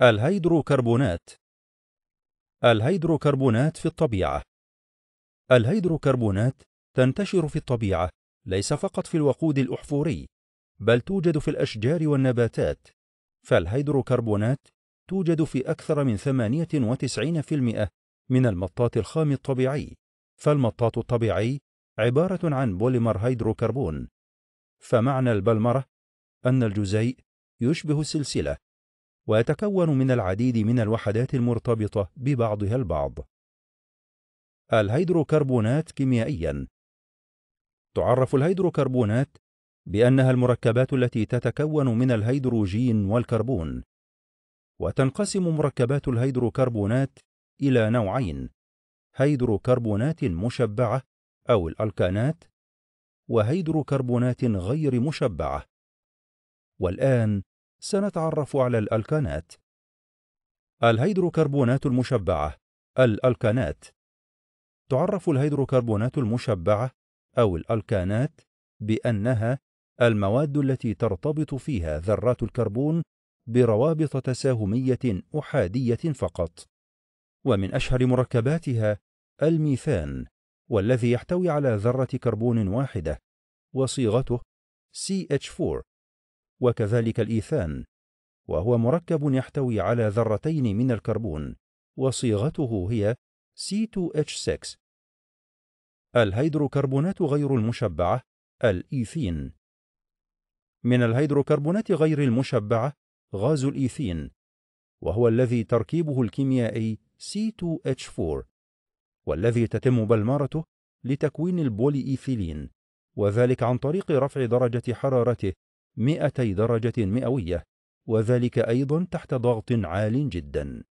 الهيدروكربونات الهيدروكربونات في الطبيعة الهيدروكربونات تنتشر في الطبيعة ليس فقط في الوقود الأحفوري بل توجد في الأشجار والنباتات فالهيدروكربونات توجد في أكثر من 98% من المطاط الخام الطبيعي فالمطاط الطبيعي عبارة عن بوليمر هيدروكربون فمعنى البلمرة أن الجزيء يشبه السلسلة ويتكون من العديد من الوحدات المرتبطة ببعضها البعض. الهيدروكربونات كيميائيا تعرف الهيدروكربونات بأنها المركبات التي تتكون من الهيدروجين والكربون. وتنقسم مركبات الهيدروكربونات إلى نوعين: هيدروكربونات مشبعة أو الألكانات، وهيدروكربونات غير مشبعة. والآن سنتعرف على الألكانات الهيدروكربونات المشبعة الألكانات تعرف الهيدروكربونات المشبعة أو الألكانات بأنها المواد التي ترتبط فيها ذرات الكربون بروابط تساهمية أحادية فقط ومن أشهر مركباتها الميثان والذي يحتوي على ذرة كربون واحدة وصيغته CH4 وكذلك الإيثان وهو مركب يحتوي على ذرتين من الكربون وصيغته هي C2H6 الهيدروكربونات غير المشبعة الإيثين من الهيدروكربونات غير المشبعة غاز الإيثين وهو الذي تركيبه الكيميائي C2H4 والذي تتم بلمارته لتكوين البولي إيثيلين وذلك عن طريق رفع درجة حرارته 200 درجة مئوية وذلك أيضا تحت ضغط عال جدا